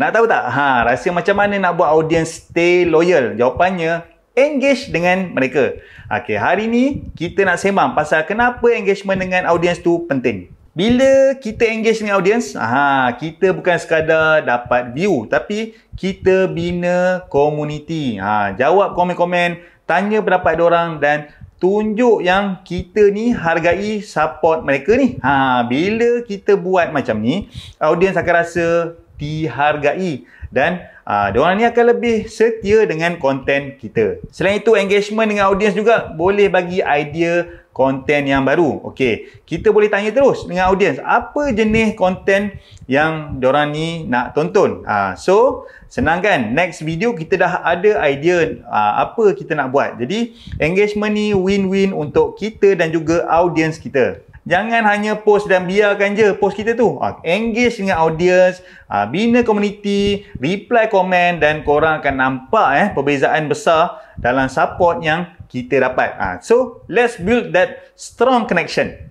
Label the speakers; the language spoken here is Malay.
Speaker 1: Nak tahu tak? Ha, rahsia macam mana nak buat audience stay loyal? Jawapannya, engage dengan mereka. Okey, hari ni kita nak sembang pasal kenapa engagement dengan audience tu penting. Bila kita engage dengan audience, ha, kita bukan sekadar dapat view tapi kita bina community. Ha, jawab komen-komen, tanya pendapat orang dan tunjuk yang kita ni hargai support mereka ni. Ha, bila kita buat macam ni, audience akan rasa dihargai dan uh, ah, diorang ni akan lebih setia dengan konten kita. Selain itu, engagement dengan audiens juga boleh bagi idea konten yang baru. Okey, kita boleh tanya terus dengan audiens apa jenis konten yang diorang ni nak tonton. Uh, so, senang kan? Next video kita dah ada idea uh, apa kita nak buat. Jadi, engagement ni win-win untuk kita dan juga audiens kita. Jangan hanya post dan biarkan je post kita tu. Ah, engage dengan audience, ah, bina community, reply komen dan korang akan nampak eh perbezaan besar dalam support yang kita dapat. Ah, so, let's build that strong connection.